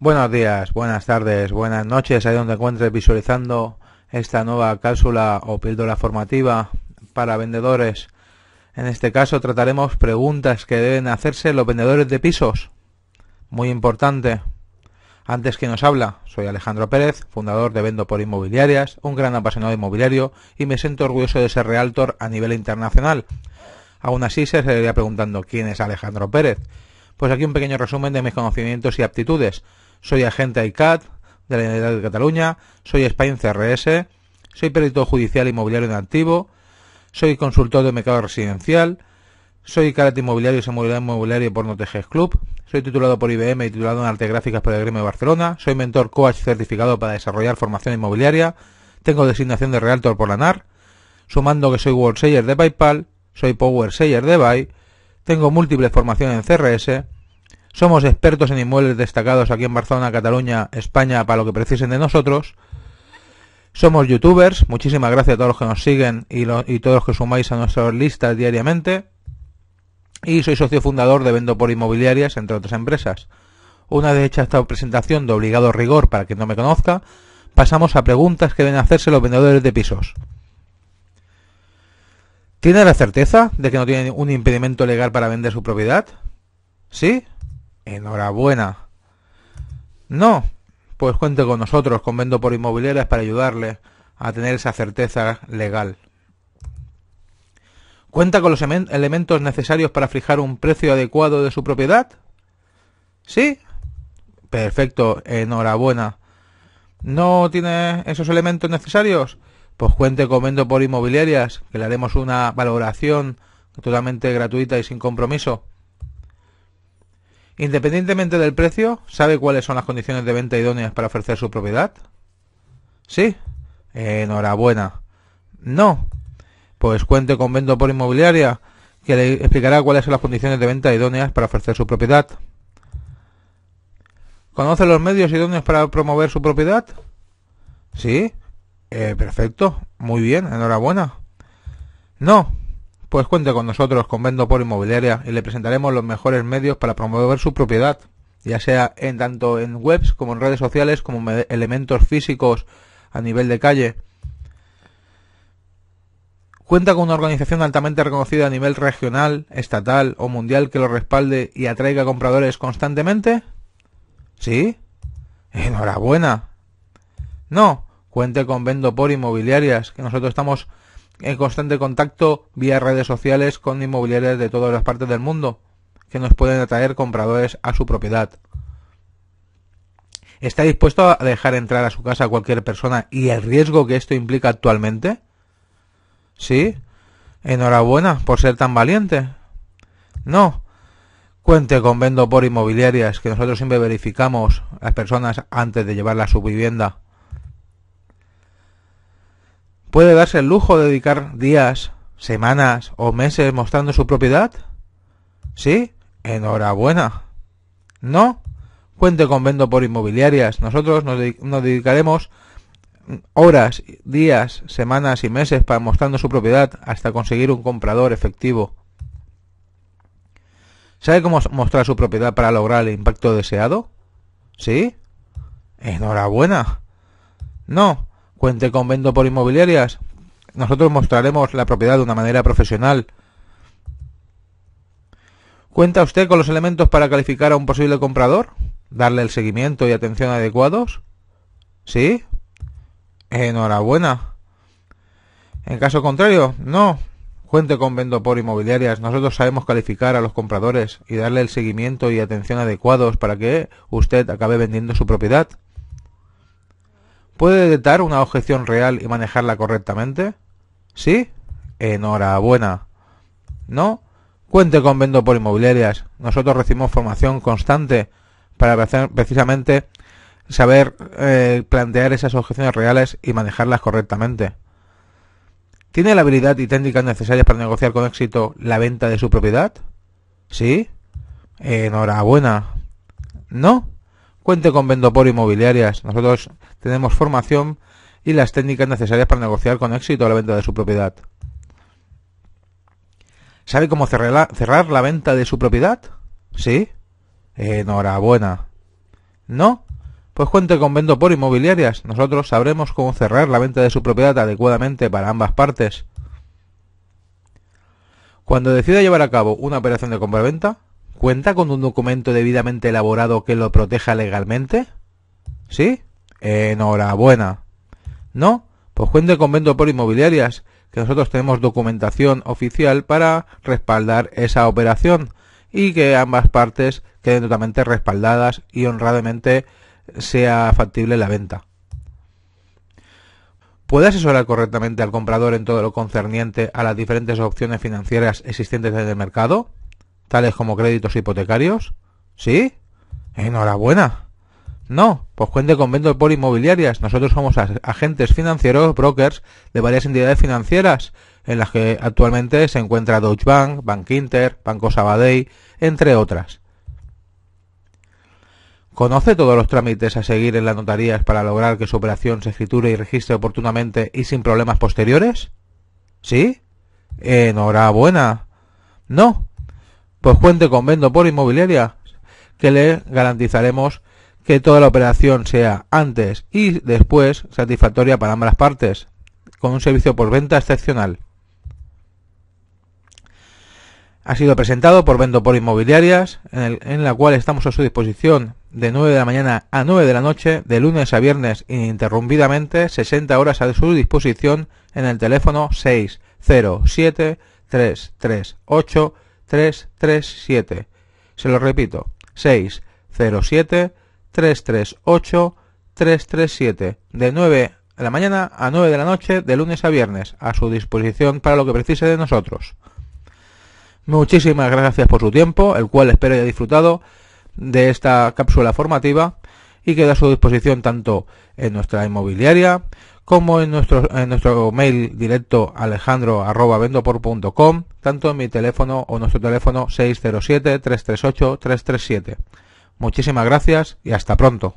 Buenos días, buenas tardes, buenas noches, ahí donde encuentres visualizando esta nueva cápsula o píldora formativa para vendedores. En este caso trataremos preguntas que deben hacerse los vendedores de pisos. Muy importante. Antes que nos habla, soy Alejandro Pérez, fundador de Vendo por Inmobiliarias, un gran apasionado inmobiliario y me siento orgulloso de ser realtor a nivel internacional. Aún así se seguiría preguntando quién es Alejandro Pérez. Pues aquí un pequeño resumen de mis conocimientos y aptitudes soy agente ICAT de la Generalitat de Cataluña, soy Spain CRS, soy perito judicial inmobiliario en activo, soy consultor de mercado residencial, soy carácter inmobiliario y seguridad inmobiliaria por Noteges Club, soy titulado por IBM y titulado en Arte Gráficas por el Gremio de Barcelona, soy mentor coach certificado para desarrollar formación inmobiliaria, tengo designación de Realtor por la NAR, sumando que soy World Seller de PayPal, soy Power Seller de Buy, tengo múltiples formaciones en CRS, somos expertos en inmuebles destacados aquí en Barcelona, Cataluña, España, para lo que precisen de nosotros. Somos youtubers, muchísimas gracias a todos los que nos siguen y, todos los que sumáis a nuestras listas diariamente. Y soy socio fundador de Vendo por Inmobiliarias, entre otras empresas. Una vez hecha esta presentación de obligado rigor para quien no me conozca, pasamos a preguntas que deben hacerse los vendedores de pisos. ¿Tiene la certeza de que no tiene un impedimento legal para vender su propiedad? ¿Sí? Enhorabuena. No, pues cuente con nosotros, con Vendo por Inmobiliarias, para ayudarle a tener esa certeza legal. ¿Cuenta con los elementos necesarios para fijar un precio adecuado de su propiedad? ¿Sí? Perfecto, enhorabuena. ¿No tiene esos elementos necesarios? Pues cuente con Vendo por Inmobiliarias, que le haremos una valoración totalmente gratuita y sin compromiso. Independientemente del precio, ¿sabe cuáles son las condiciones de venta idóneas para ofrecer su propiedad? ¿Sí? Enhorabuena. No. Pues cuente con Vendo por Inmobiliaria, que le explicará cuáles son las condiciones de venta idóneas para ofrecer su propiedad. ¿Conoce los medios idóneos para promover su propiedad? Sí. Eh, perfecto. Muy bien. Enhorabuena. No. Pues cuente con nosotros, con Vendo por Inmobiliaria, y le presentaremos los mejores medios para promover su propiedad, ya sea en tanto en webs como en redes sociales, como elementos físicos a nivel de calle. Cuenta con una organización altamente reconocida a nivel regional, estatal o mundial que lo respalde y atraiga compradores constantemente? ¿Sí? Enhorabuena. No, cuente con Vendo por Inmobiliarias, que nosotros estamos en constante contacto vía redes sociales con inmobiliarias de todas las partes del mundo que nos pueden atraer compradores a su propiedad. ¿Está dispuesto a dejar entrar a su casa a cualquier persona y el riesgo que esto implica actualmente? Sí. Enhorabuena por ser tan valiente. No. Cuente con Vendo por Inmobiliarias, que nosotros siempre verificamos las personas antes de llevarla a su vivienda puede darse el lujo de dedicar días, semanas o meses mostrando su propiedad? ¿Sí? Enhorabuena. ¿No? Cuente con vendo por inmobiliarias. Nosotros nos, dedicaremos horas, días, semanas y meses para mostrando su propiedad hasta conseguir un comprador efectivo. ¿Sabe cómo mostrar su propiedad para lograr el impacto deseado? ¿Sí? Enhorabuena. No, cuente con vendo por inmobiliarias. Nosotros mostraremos la propiedad de una manera profesional. ¿Cuenta usted con los elementos para calificar a un posible comprador? ¿Darle el seguimiento y atención adecuados? ¿Sí? Enhorabuena. En caso contrario, no. Cuente con Vendo por Inmobiliarias. Nosotros sabemos calificar a los compradores y darle el seguimiento y atención adecuados para que usted acabe vendiendo su propiedad. ¿Puede detectar una objeción real y manejarla correctamente? ¿Sí? Enhorabuena. ¿No? Cuente con Vendo por Inmobiliarias. Nosotros recibimos formación constante para precisamente saber eh, plantear esas objeciones reales y manejarlas correctamente. ¿Tiene la habilidad y técnicas necesarias para negociar con éxito la venta de su propiedad? ¿Sí? Enhorabuena. ¿No? Cuente con Vendopor Inmobiliarias. Nosotros tenemos formación y las técnicas necesarias para negociar con éxito la venta de su propiedad. ¿Sabe cómo cerrar, cerrar la venta de su propiedad? ¿Sí? Enhorabuena. ¿No? Pues cuente con Vendopor Inmobiliarias. Nosotros sabremos cómo cerrar la venta de su propiedad adecuadamente para ambas partes. Cuando decida llevar a cabo una operación de compra-venta, ¿Cuenta con un documento debidamente elaborado que lo proteja legalmente? ¿Sí? Enhorabuena. ¿No? Pues cuente con Vento por Inmobiliarias, que nosotros tenemos documentación oficial para respaldar esa operación y que ambas partes queden totalmente respaldadas y honradamente sea factible la venta. ¿Puede asesorar correctamente al comprador en todo lo concerniente a las diferentes opciones financieras existentes en el mercado? tales como créditos hipotecarios? ¿Sí? Enhorabuena. No, pues cuente con Vendor por Inmobiliarias. Nosotros somos agentes financieros, brokers de varias entidades financieras, en las que actualmente se encuentra Deutsche Bank, Bank Inter, Banco Sabadell, entre otras. ¿Conoce todos los trámites a seguir en las notarías para lograr que su operación se escriture y registre oportunamente y sin problemas posteriores? ¿Sí? Enhorabuena. No, pues cuente con Vendo por Inmobiliaria, que le garantizaremos que toda la operación sea antes y después satisfactoria para ambas partes, con un servicio por venta excepcional. Ha sido presentado por Vendo por Inmobiliarias, en, en, la cual estamos a su disposición de 9 de la mañana a 9 de la noche, de lunes a viernes ininterrumpidamente, 60 horas a su disposición en el teléfono 607 338 337. Se lo repito, 607 338 337. De 9 de la mañana a 9 de la noche, de lunes a viernes, a su disposición para lo que precise de nosotros. Muchísimas gracias por su tiempo, el cual espero haya disfrutado de esta cápsula formativa y queda a su disposición tanto en nuestra inmobiliaria como en nuestro, en nuestro mail directo alejandro arroba tanto en mi teléfono o nuestro teléfono 607-338-337. Muchísimas gracias y hasta pronto.